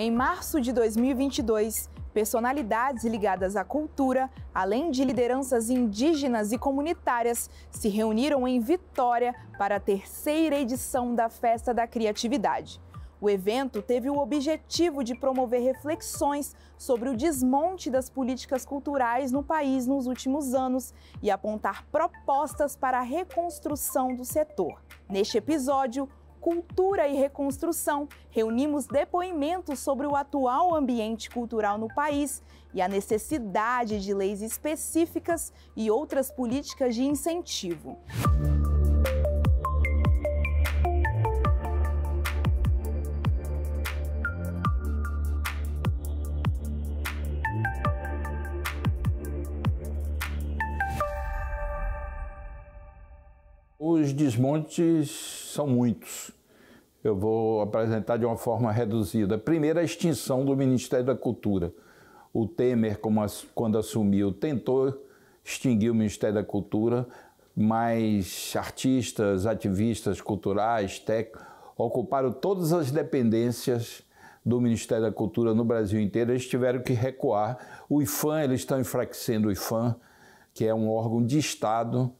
Em março de 2022, personalidades ligadas à cultura, além de lideranças indígenas e comunitárias, se reuniram em Vitória para a terceira edição da Festa da Criatividade. O evento teve o objetivo de promover reflexões sobre o desmonte das políticas culturais no país nos últimos anos e apontar propostas para a reconstrução do setor. Neste episódio, Cultura e Reconstrução, reunimos depoimentos sobre o atual ambiente cultural no país e a necessidade de leis específicas e outras políticas de incentivo. Os desmontes são muitos eu vou apresentar de uma forma reduzida. Primeiro, a extinção do Ministério da Cultura. O Temer, quando assumiu, tentou extinguir o Ministério da Cultura, mas artistas, ativistas culturais, técnicos, ocuparam todas as dependências do Ministério da Cultura no Brasil inteiro, eles tiveram que recuar. O IFAM, eles estão enfraquecendo o IFAM, que é um órgão de Estado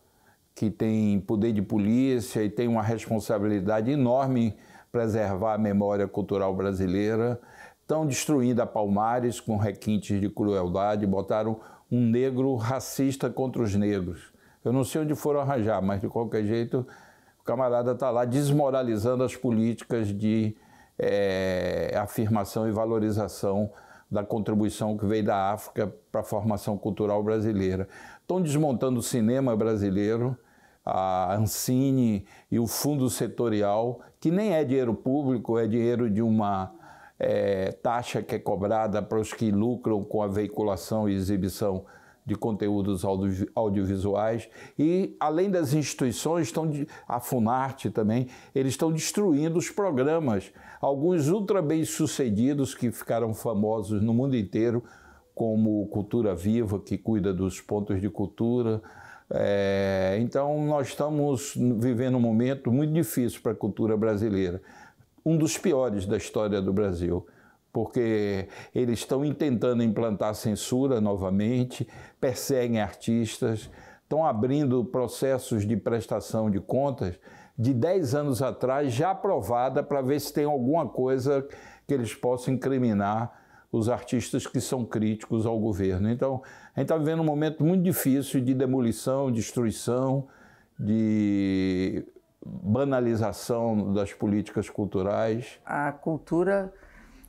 que tem poder de polícia e tem uma responsabilidade enorme em preservar a memória cultural brasileira, estão destruindo a Palmares com requintes de crueldade, botaram um negro racista contra os negros. Eu não sei onde foram arranjar, mas de qualquer jeito o camarada está lá desmoralizando as políticas de é, afirmação e valorização da contribuição que veio da África para a formação cultural brasileira. Estão desmontando o cinema brasileiro, a Ancine e o fundo setorial, que nem é dinheiro público, é dinheiro de uma é, taxa que é cobrada para os que lucram com a veiculação e exibição de conteúdos audio, audiovisuais e além das instituições estão a Funarte também eles estão destruindo os programas alguns ultra bem sucedidos que ficaram famosos no mundo inteiro como Cultura Viva que cuida dos pontos de cultura é, então, nós estamos vivendo um momento muito difícil para a cultura brasileira, um dos piores da história do Brasil, porque eles estão tentando implantar censura novamente, perseguem artistas, estão abrindo processos de prestação de contas de 10 anos atrás, já aprovada, para ver se tem alguma coisa que eles possam incriminar os artistas que são críticos ao governo. Então, a gente está vivendo um momento muito difícil de demolição, destruição, de banalização das políticas culturais. A cultura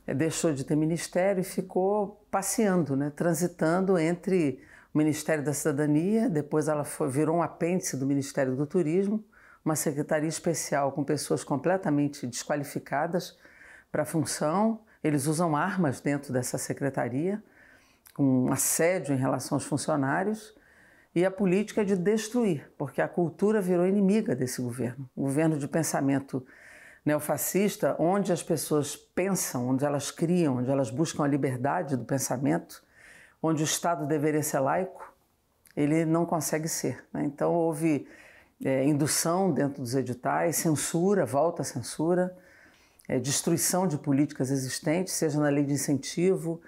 eh, deixou de ter ministério e ficou passeando, né? transitando entre o Ministério da Cidadania, depois ela foi, virou um apêndice do Ministério do Turismo, uma secretaria especial com pessoas completamente desqualificadas para a função. Eles usam armas dentro dessa secretaria, com um assédio em relação aos funcionários e a política é de destruir, porque a cultura virou inimiga desse governo. Um governo de pensamento neofascista, onde as pessoas pensam, onde elas criam, onde elas buscam a liberdade do pensamento, onde o Estado deveria ser laico, ele não consegue ser. Né? Então houve é, indução dentro dos editais, censura, volta à censura é, destruição de políticas existentes, seja na lei de incentivo,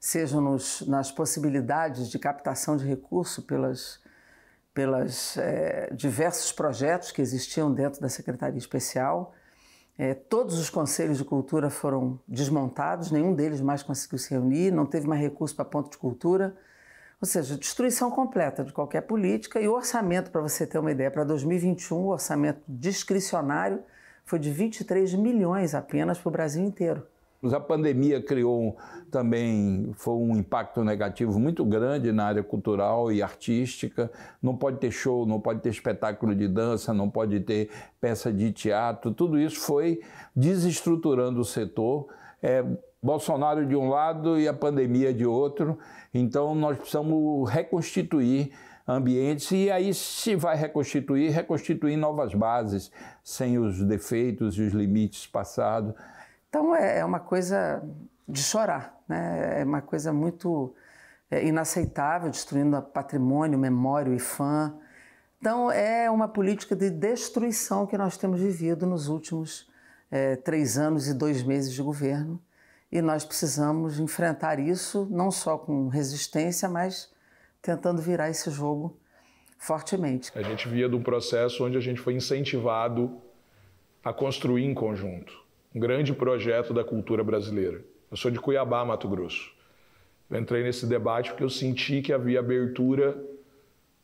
seja nos, nas possibilidades de captação de recurso pelas pelas é, diversos projetos que existiam dentro da secretaria especial. É, todos os conselhos de cultura foram desmontados, nenhum deles mais conseguiu se reunir, não teve mais recurso para ponto de cultura. Ou seja, destruição completa de qualquer política e o orçamento, para você ter uma ideia, para 2021, o orçamento discricionário foi de 23 milhões apenas para o Brasil inteiro. A pandemia criou também foi um impacto negativo muito grande na área cultural e artística. Não pode ter show, não pode ter espetáculo de dança, não pode ter peça de teatro. Tudo isso foi desestruturando o setor. É, Bolsonaro de um lado e a pandemia de outro. Então nós precisamos reconstituir ambientes e aí se vai reconstituir, reconstituir novas bases, sem os defeitos e os limites passados. Então é, é uma coisa de chorar, né? é uma coisa muito é, inaceitável, destruindo patrimônio, memória e fã. Então é uma política de destruição que nós temos vivido nos últimos é, três anos e dois meses de governo. E nós precisamos enfrentar isso não só com resistência, mas tentando virar esse jogo fortemente. A gente via de um processo onde a gente foi incentivado a construir em conjunto um grande projeto da cultura brasileira. Eu sou de Cuiabá, Mato Grosso. Eu entrei nesse debate porque eu senti que havia abertura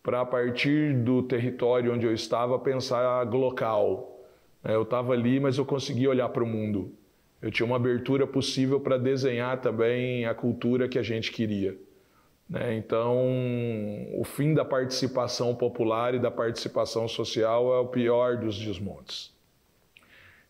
para, a partir do território onde eu estava, pensar local. É, eu estava ali, mas eu conseguia olhar para o mundo. Eu tinha uma abertura possível para desenhar também a cultura que a gente queria. Né? Então, o fim da participação popular e da participação social é o pior dos desmontes.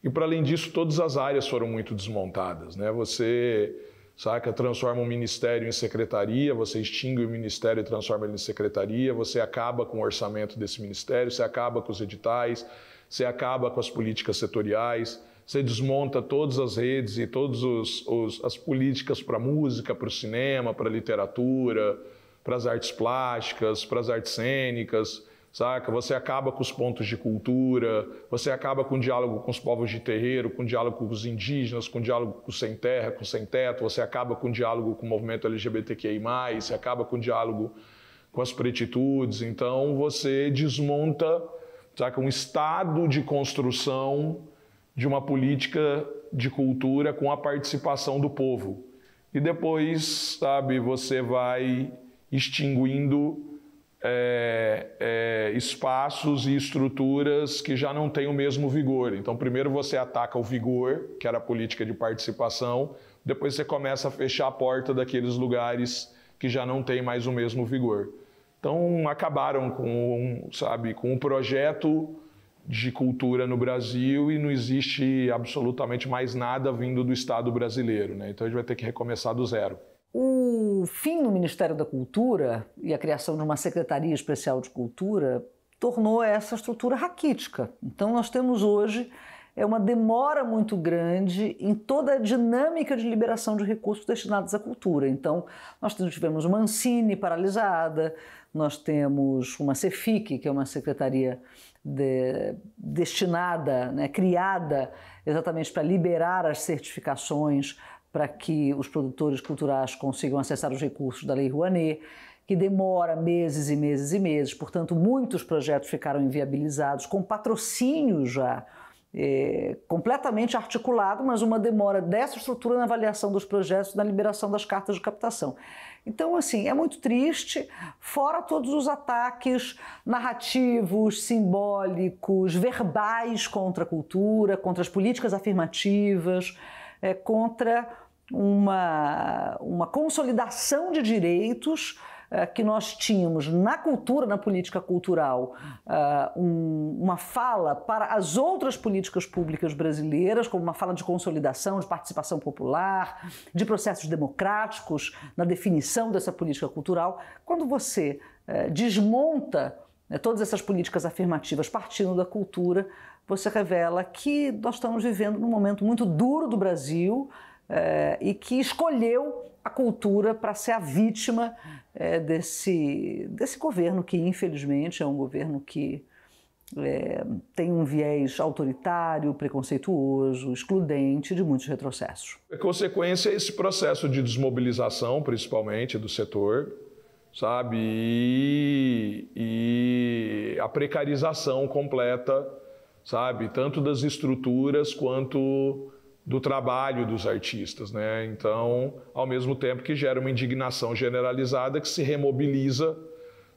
E para além disso, todas as áreas foram muito desmontadas. Né? Você saca, transforma um ministério em secretaria, você extingue o ministério e transforma ele em secretaria, você acaba com o orçamento desse ministério, você acaba com os editais, você acaba com as políticas setoriais, você desmonta todas as redes e todas as políticas para música, para o cinema, para literatura, para as artes plásticas, para as artes cênicas, saca? Você acaba com os pontos de cultura, você acaba com o diálogo com os povos de terreiro, com o diálogo com os indígenas, com o diálogo com o sem terra, com o sem teto, você acaba com o diálogo com o movimento LGBTQI+, você acaba com o diálogo com as pretitudes, então você desmonta, saca? Um estado de construção de uma política de cultura com a participação do povo. E depois, sabe, você vai extinguindo é, é, espaços e estruturas que já não têm o mesmo vigor. Então, primeiro você ataca o vigor, que era a política de participação, depois você começa a fechar a porta daqueles lugares que já não têm mais o mesmo vigor. Então, acabaram com, sabe, com o um projeto de cultura no Brasil e não existe absolutamente mais nada vindo do Estado brasileiro. Né? Então a gente vai ter que recomeçar do zero. O fim do Ministério da Cultura e a criação de uma Secretaria Especial de Cultura tornou essa estrutura raquítica. Então nós temos hoje é uma demora muito grande em toda a dinâmica de liberação de recursos destinados à cultura. Então, nós tivemos uma Ancine paralisada, nós temos uma Cefic, que é uma secretaria de, destinada, né, criada exatamente para liberar as certificações para que os produtores culturais consigam acessar os recursos da Lei Rouanet que demora meses e meses e meses. Portanto, muitos projetos ficaram inviabilizados, com patrocínio já é, completamente articulado, mas uma demora dessa estrutura na avaliação dos projetos, na liberação das cartas de captação. Então, assim, é muito triste, fora todos os ataques narrativos, simbólicos, verbais contra a cultura, contra as políticas afirmativas, é, contra uma, uma consolidação de direitos eh, que nós tínhamos na cultura, na política cultural, eh, uma fala para as outras políticas públicas brasileiras, como uma fala de consolidação, de participação popular, de processos democráticos na definição dessa política cultural, quando você eh, desmonta né, todas essas políticas afirmativas partindo da cultura, você revela que nós estamos vivendo num momento muito duro do Brasil, é, e que escolheu a cultura para ser a vítima é, desse, desse governo, que infelizmente é um governo que é, tem um viés autoritário, preconceituoso, excludente de muitos retrocessos. A é consequência é esse processo de desmobilização, principalmente do setor, sabe? E, e a precarização completa, sabe? Tanto das estruturas quanto do trabalho dos artistas, né? Então, ao mesmo tempo que gera uma indignação generalizada que se remobiliza,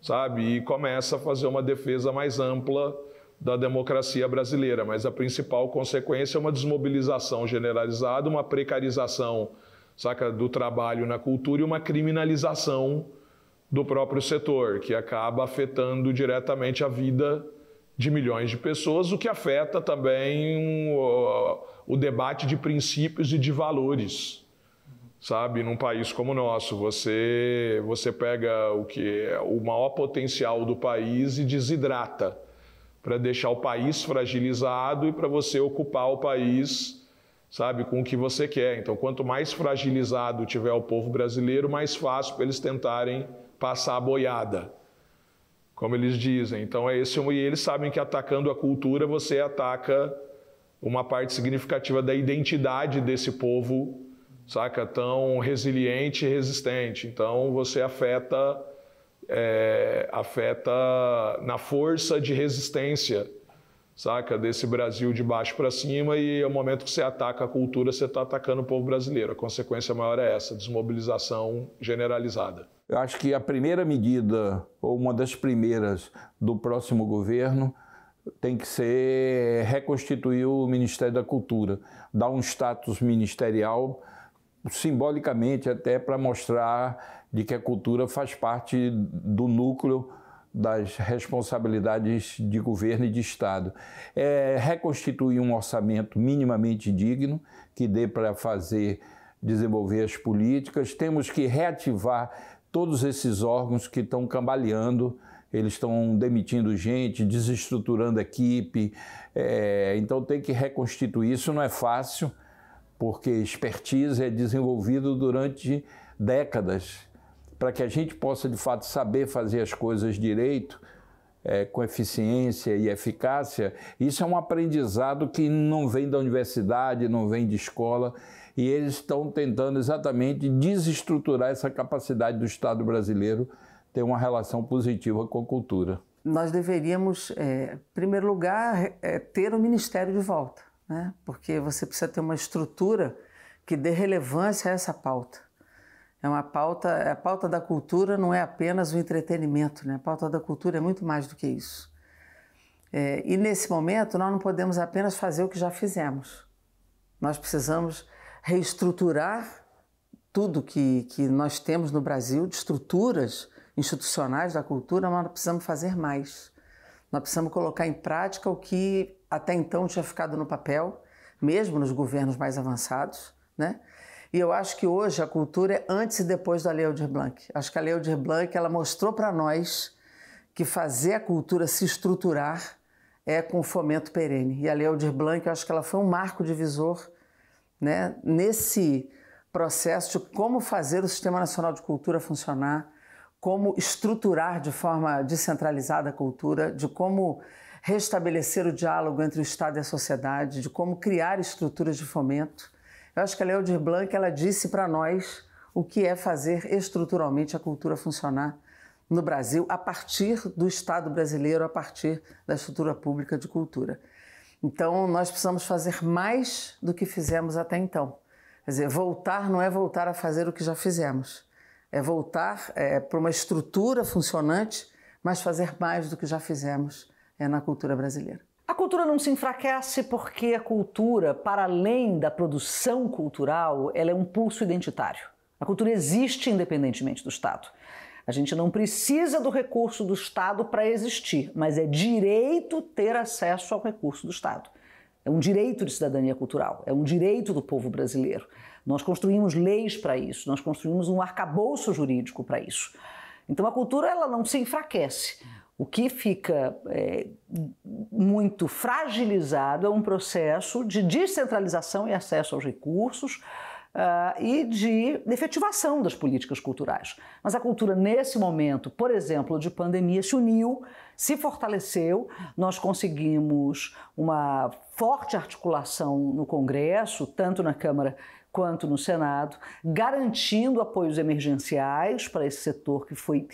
sabe, e começa a fazer uma defesa mais ampla da democracia brasileira, mas a principal consequência é uma desmobilização generalizada, uma precarização, saca, do trabalho na cultura e uma criminalização do próprio setor, que acaba afetando diretamente a vida de milhões de pessoas, o que afeta também uh, o debate de princípios e de valores. Sabe, num país como o nosso, você, você pega o que é o maior potencial do país e desidrata para deixar o país fragilizado e para você ocupar o país sabe, com o que você quer. Então, quanto mais fragilizado tiver o povo brasileiro, mais fácil para eles tentarem passar a boiada, como eles dizem. Então, é esse e eles sabem que atacando a cultura você ataca uma parte significativa da identidade desse povo, saca? Tão resiliente e resistente. Então, você afeta, é, afeta na força de resistência, saca? Desse Brasil de baixo para cima e ao é momento que você ataca a cultura, você está atacando o povo brasileiro. A consequência maior é essa, desmobilização generalizada. Eu acho que a primeira medida, ou uma das primeiras do próximo governo, tem que ser reconstituir o Ministério da Cultura, dar um status ministerial simbolicamente até para mostrar de que a cultura faz parte do núcleo das responsabilidades de governo e de Estado. É reconstituir um orçamento minimamente digno que dê para fazer desenvolver as políticas. Temos que reativar todos esses órgãos que estão cambaleando eles estão demitindo gente, desestruturando equipe, é, então tem que reconstituir. Isso não é fácil, porque expertise é desenvolvido durante décadas. Para que a gente possa de fato saber fazer as coisas direito, é, com eficiência e eficácia, isso é um aprendizado que não vem da universidade, não vem de escola, e eles estão tentando exatamente desestruturar essa capacidade do Estado brasileiro ter uma relação positiva com a cultura. Nós deveríamos, é, em primeiro lugar, é, ter o Ministério de volta, né? porque você precisa ter uma estrutura que dê relevância a essa pauta. É uma pauta, a pauta da cultura não é apenas o entretenimento, né? a pauta da cultura é muito mais do que isso. É, e nesse momento nós não podemos apenas fazer o que já fizemos. Nós precisamos reestruturar tudo que, que nós temos no Brasil, de estruturas institucionais da cultura, mas nós precisamos fazer mais. Nós precisamos colocar em prática o que até então tinha ficado no papel, mesmo nos governos mais avançados, né? E eu acho que hoje a cultura é antes e depois da Lei Aldir Blanc. Acho que a Lei Aldir Blanc ela mostrou para nós que fazer a cultura se estruturar é com fomento perene. E a Lei Aldir Blanc, eu acho que ela foi um marco divisor, né, nesse processo de como fazer o Sistema Nacional de Cultura funcionar, como estruturar de forma descentralizada a cultura, de como restabelecer o diálogo entre o Estado e a sociedade, de como criar estruturas de fomento. Eu acho que a Leodir Blanc ela disse para nós o que é fazer estruturalmente a cultura funcionar no Brasil a partir do Estado brasileiro, a partir da estrutura pública de cultura. Então, nós precisamos fazer mais do que fizemos até então. Quer dizer, voltar não é voltar a fazer o que já fizemos, é voltar é, para uma estrutura funcionante, mas fazer mais do que já fizemos é, na cultura brasileira. A cultura não se enfraquece porque a cultura, para além da produção cultural, ela é um pulso identitário. A cultura existe independentemente do Estado. A gente não precisa do recurso do Estado para existir, mas é direito ter acesso ao recurso do Estado. É um direito de cidadania cultural, é um direito do povo brasileiro. Nós construímos leis para isso, nós construímos um arcabouço jurídico para isso. Então a cultura ela não se enfraquece. O que fica é, muito fragilizado é um processo de descentralização e acesso aos recursos uh, e de efetivação das políticas culturais. Mas a cultura, nesse momento, por exemplo, de pandemia, se uniu, se fortaleceu. Nós conseguimos uma forte articulação no Congresso, tanto na Câmara quanto no Senado, garantindo apoios emergenciais para esse setor que foi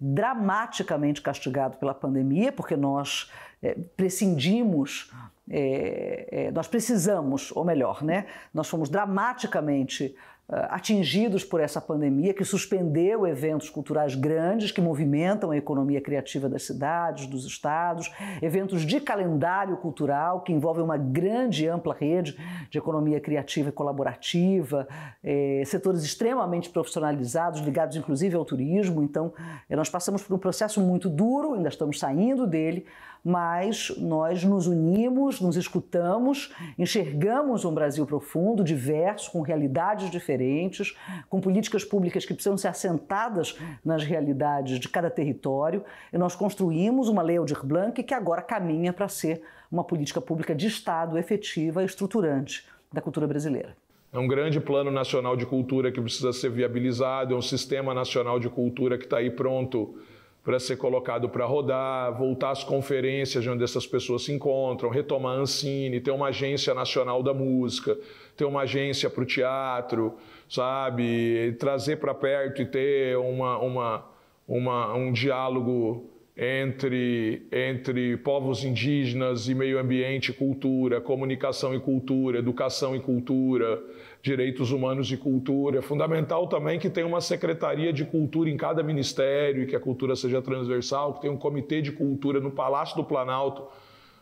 dramaticamente castigado pela pandemia, porque nós é, prescindimos, é, é, nós precisamos, ou melhor, né, nós fomos dramaticamente ah, atingidos por essa pandemia, que suspendeu eventos culturais grandes que movimentam a economia criativa das cidades, dos estados, eventos de calendário cultural que envolvem uma grande e ampla rede de economia criativa e colaborativa, eh, setores extremamente profissionalizados, ligados inclusive ao turismo. Então, eh, nós passamos por um processo muito duro, ainda estamos saindo dele, mas nós nos unimos, nos escutamos, enxergamos um Brasil profundo, diverso, com realidades diferentes, com políticas públicas que precisam ser assentadas nas realidades de cada território, e nós construímos uma Lei Aldir Blanc que agora caminha para ser uma política pública de Estado efetiva e estruturante da cultura brasileira. É um grande plano nacional de cultura que precisa ser viabilizado, é um sistema nacional de cultura que está aí pronto para ser colocado para rodar, voltar às conferências onde essas pessoas se encontram, retomar a Ancine, ter uma agência nacional da música, ter uma agência para o teatro, sabe? Trazer para perto e ter uma, uma, uma, um diálogo entre, entre povos indígenas e meio ambiente e cultura, comunicação e cultura, educação e cultura, direitos humanos e cultura. É fundamental também que tenha uma secretaria de cultura em cada ministério e que a cultura seja transversal, que tenha um comitê de cultura no Palácio do Planalto,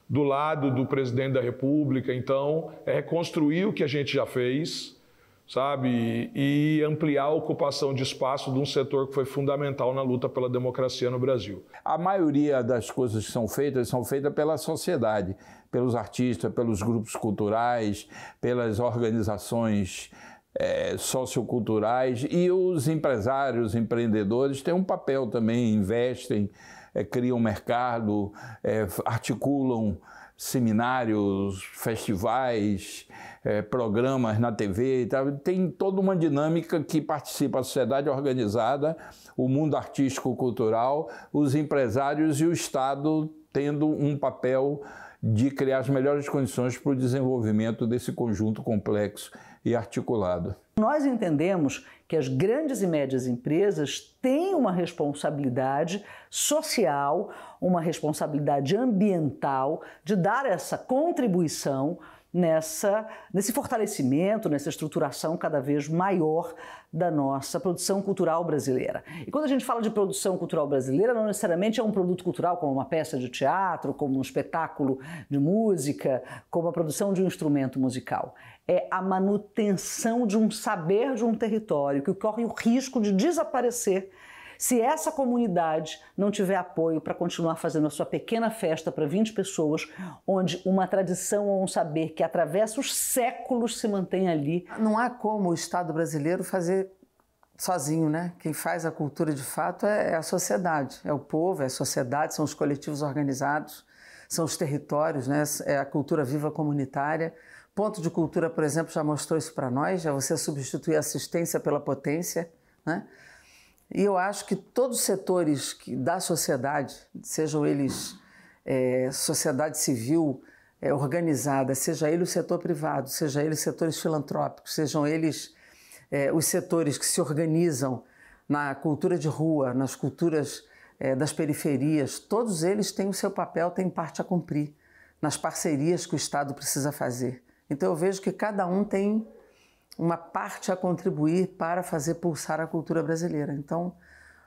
do lado do presidente da República. Então, é reconstruir o que a gente já fez sabe? E ampliar a ocupação de espaço de um setor que foi fundamental na luta pela democracia no Brasil. A maioria das coisas que são feitas são feitas pela sociedade, pelos artistas, pelos grupos culturais, pelas organizações é, socioculturais e os empresários, empreendedores têm um papel também, investem, é, criam mercado, é, articulam seminários, festivais, é, programas na TV, tá? tem toda uma dinâmica que participa a sociedade organizada, o mundo artístico-cultural, os empresários e o Estado tendo um papel de criar as melhores condições para o desenvolvimento desse conjunto complexo e articulado. Nós entendemos que as grandes e médias empresas têm uma responsabilidade social, uma responsabilidade ambiental de dar essa contribuição nessa, nesse fortalecimento, nessa estruturação cada vez maior da nossa produção cultural brasileira. E quando a gente fala de produção cultural brasileira, não necessariamente é um produto cultural como uma peça de teatro, como um espetáculo de música, como a produção de um instrumento musical é a manutenção de um saber de um território que corre o risco de desaparecer se essa comunidade não tiver apoio para continuar fazendo a sua pequena festa para 20 pessoas, onde uma tradição ou um saber que atravessa os séculos se mantém ali. Não há como o Estado brasileiro fazer sozinho, né? Quem faz a cultura de fato é, é a sociedade, é o povo, é a sociedade, são os coletivos organizados, são os territórios, né? É a cultura viva comunitária. Ponto de Cultura, por exemplo, já mostrou isso para nós, já você substituir a assistência pela potência, né? E eu acho que todos os setores da sociedade, sejam eles é, sociedade civil é, organizada, seja ele o setor privado, seja ele os setores filantrópicos, sejam eles é, os setores que se organizam na cultura de rua, nas culturas é, das periferias, todos eles têm o seu papel, têm parte a cumprir nas parcerias que o Estado precisa fazer. Então eu vejo que cada um tem uma parte a contribuir para fazer pulsar a cultura brasileira. Então,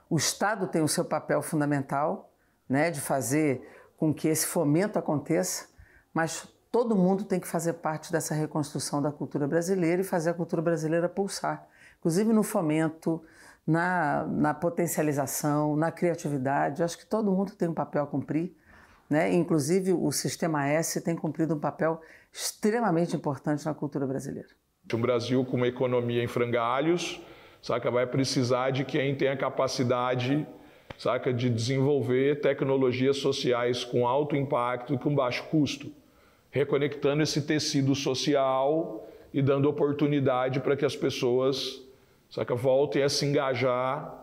o Estado tem o seu papel fundamental, né, de fazer com que esse fomento aconteça, mas todo mundo tem que fazer parte dessa reconstrução da cultura brasileira e fazer a cultura brasileira pulsar, inclusive no fomento, na, na potencialização, na criatividade. Acho que todo mundo tem um papel a cumprir. Né? Inclusive, o Sistema S tem cumprido um papel extremamente importante na cultura brasileira. Um Brasil com uma economia em frangalhos, saca, vai precisar de quem tem a capacidade, saca, de desenvolver tecnologias sociais com alto impacto e com baixo custo, reconectando esse tecido social e dando oportunidade para que as pessoas, saca, voltem a se engajar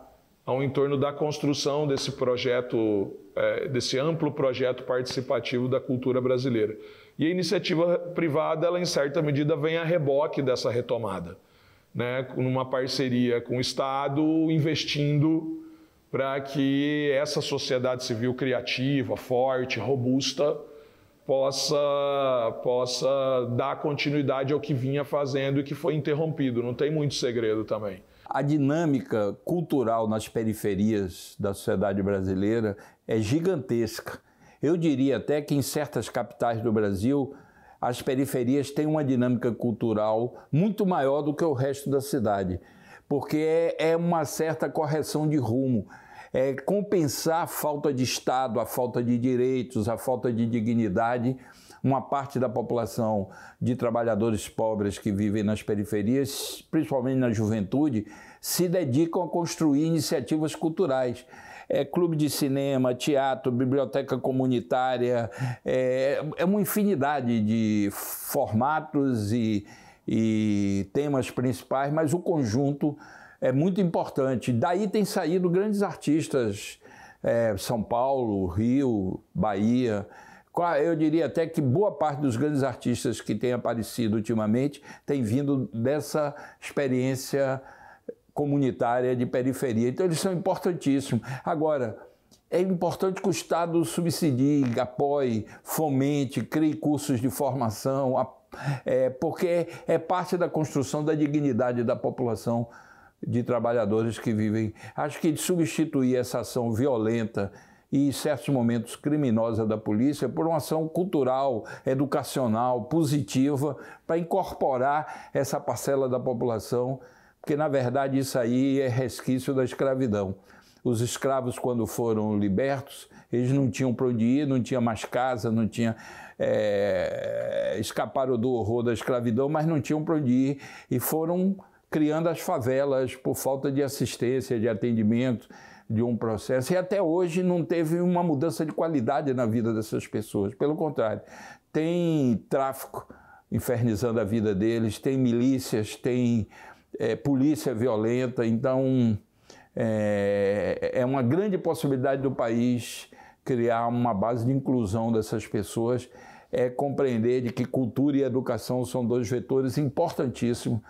ao entorno da construção desse projeto, eh, desse amplo projeto participativo da cultura brasileira. E a iniciativa privada, ela, em certa medida, vem a reboque dessa retomada, né? numa parceria com o Estado, investindo para que essa sociedade civil criativa, forte, robusta, possa, possa dar continuidade ao que vinha fazendo e que foi interrompido. Não tem muito segredo também. A dinâmica cultural nas periferias da sociedade brasileira é gigantesca. Eu diria até que em certas capitais do Brasil, as periferias têm uma dinâmica cultural muito maior do que o resto da cidade, porque é, é uma certa correção de rumo. É compensar a falta de Estado, a falta de direitos, a falta de dignidade. Uma parte da população de trabalhadores pobres que vivem nas periferias, principalmente na juventude, se dedicam a construir iniciativas culturais é, clube de cinema, teatro, biblioteca comunitária, é, é uma infinidade de formatos e, e temas principais, mas o conjunto é muito importante. Daí tem saído grandes artistas, é, São Paulo, Rio, Bahia. Eu diria até que boa parte dos grandes artistas que têm aparecido ultimamente tem vindo dessa experiência comunitária de periferia. Então, eles são importantíssimos. Agora, é importante que o Estado subsidie, apoie, fomente, crie cursos de formação, é, porque é parte da construção da dignidade da população de trabalhadores que vivem. Acho que de substituir essa ação violenta e, em certos momentos, criminosa da polícia por uma ação cultural, educacional, positiva, para incorporar essa parcela da população porque na verdade isso aí é resquício da escravidão. Os escravos, quando foram libertos, eles não tinham para onde ir, não tinha mais casa, não tinha. É, escaparam do horror da escravidão, mas não tinham para onde ir e foram criando as favelas por falta de assistência, de atendimento, de um processo. E até hoje não teve uma mudança de qualidade na vida dessas pessoas. Pelo contrário, tem tráfico infernizando a vida deles, tem milícias, tem é, polícia violenta. Então, é, é uma grande possibilidade do país criar uma base de inclusão dessas pessoas é compreender de que cultura e educação são dois vetores importantíssimos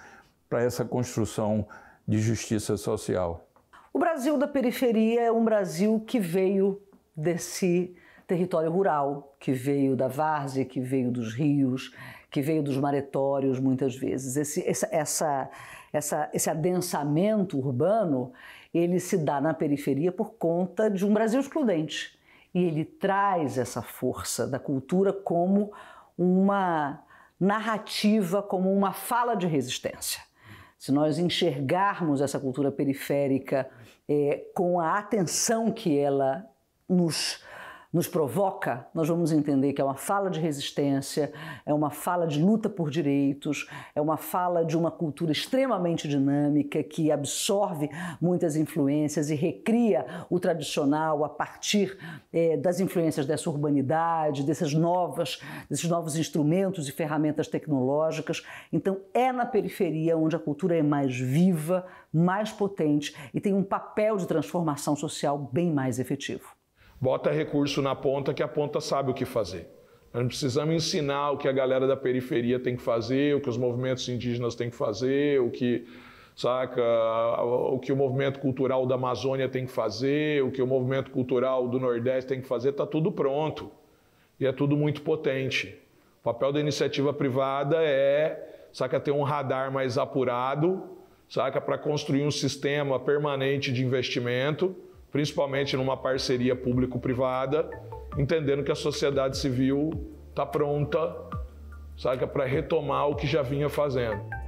para essa construção de justiça social. O Brasil da periferia é um Brasil que veio desse território rural, que veio da várzea, que veio dos rios, que veio dos maretórios muitas vezes. Esse, essa, essa essa, esse adensamento urbano, ele se dá na periferia por conta de um Brasil excludente. E ele traz essa força da cultura como uma narrativa, como uma fala de resistência. Se nós enxergarmos essa cultura periférica é, com a atenção que ela nos nos provoca, nós vamos entender que é uma fala de resistência, é uma fala de luta por direitos, é uma fala de uma cultura extremamente dinâmica que absorve muitas influências e recria o tradicional a partir eh, das influências dessa urbanidade, dessas novas, desses novos instrumentos e ferramentas tecnológicas. Então, é na periferia onde a cultura é mais viva, mais potente e tem um papel de transformação social bem mais efetivo. Bota recurso na ponta que a ponta sabe o que fazer. Nós não precisamos ensinar o que a galera da periferia tem que fazer, o que os movimentos indígenas têm que fazer, o que saca o que o movimento cultural da Amazônia tem que fazer, o que o movimento cultural do Nordeste tem que fazer, está tudo pronto e é tudo muito potente. O papel da iniciativa privada é, saca, ter um radar mais apurado, saca, para construir um sistema permanente de investimento principalmente numa parceria público-privada, entendendo que a sociedade civil está pronta, para retomar o que já vinha fazendo.